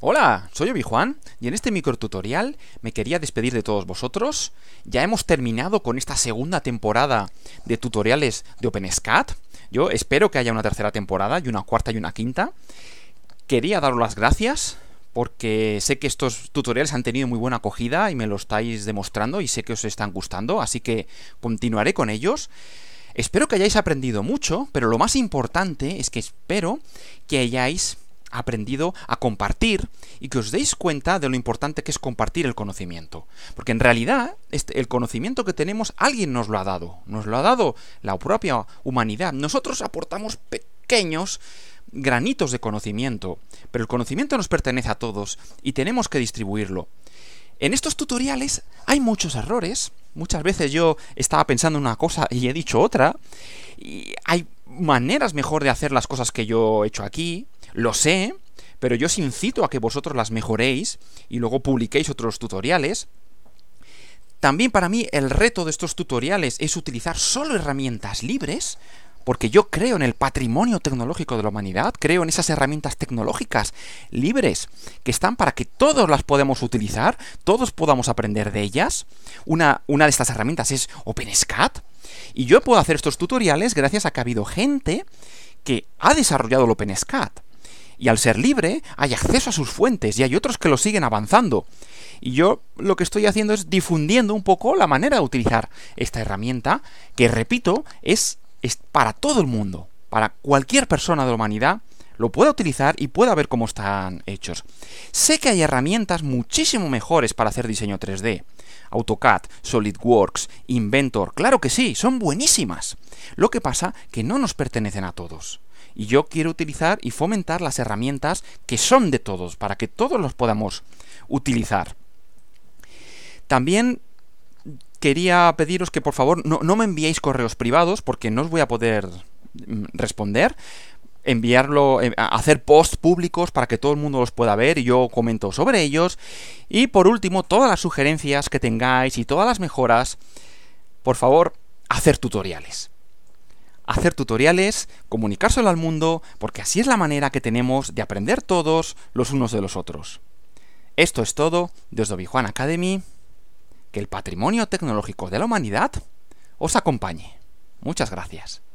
Hola, soy Obi Juan y en este microtutorial me quería despedir de todos vosotros. Ya hemos terminado con esta segunda temporada de tutoriales de OpenSCAD. Yo espero que haya una tercera temporada y una cuarta y una quinta. Quería daros las gracias porque sé que estos tutoriales han tenido muy buena acogida y me lo estáis demostrando y sé que os están gustando, así que continuaré con ellos. Espero que hayáis aprendido mucho, pero lo más importante es que espero que hayáis aprendido a compartir y que os deis cuenta de lo importante que es compartir el conocimiento. Porque en realidad este, el conocimiento que tenemos alguien nos lo ha dado, nos lo ha dado la propia humanidad. Nosotros aportamos pequeños granitos de conocimiento, pero el conocimiento nos pertenece a todos y tenemos que distribuirlo. En estos tutoriales hay muchos errores. Muchas veces yo estaba pensando una cosa y he dicho otra. Y hay maneras mejor de hacer las cosas que yo he hecho aquí. Lo sé, pero yo os incito a que vosotros las mejoréis y luego publiquéis otros tutoriales. También para mí el reto de estos tutoriales es utilizar solo herramientas libres, porque yo creo en el patrimonio tecnológico de la humanidad, creo en esas herramientas tecnológicas libres que están para que todos las podamos utilizar, todos podamos aprender de ellas. Una, una de estas herramientas es OpenSCAD, y yo puedo hacer estos tutoriales gracias a que ha habido gente que ha desarrollado el OpenSCAD. Y al ser libre hay acceso a sus fuentes y hay otros que lo siguen avanzando. Y yo lo que estoy haciendo es difundiendo un poco la manera de utilizar esta herramienta que, repito, es, es para todo el mundo, para cualquier persona de la humanidad lo pueda utilizar y pueda ver cómo están hechos. Sé que hay herramientas muchísimo mejores para hacer diseño 3D. AutoCAD, SolidWorks, Inventor, claro que sí, son buenísimas. Lo que pasa que no nos pertenecen a todos. Y yo quiero utilizar y fomentar las herramientas que son de todos, para que todos los podamos utilizar. También quería pediros que por favor no, no me enviéis correos privados, porque no os voy a poder mm, responder, enviarlo, eh, hacer posts públicos para que todo el mundo los pueda ver y yo comento sobre ellos. Y por último, todas las sugerencias que tengáis y todas las mejoras, por favor, hacer tutoriales. Hacer tutoriales, comunicárselo al mundo, porque así es la manera que tenemos de aprender todos los unos de los otros. Esto es todo desde obi Academy. Que el patrimonio tecnológico de la humanidad os acompañe. Muchas gracias.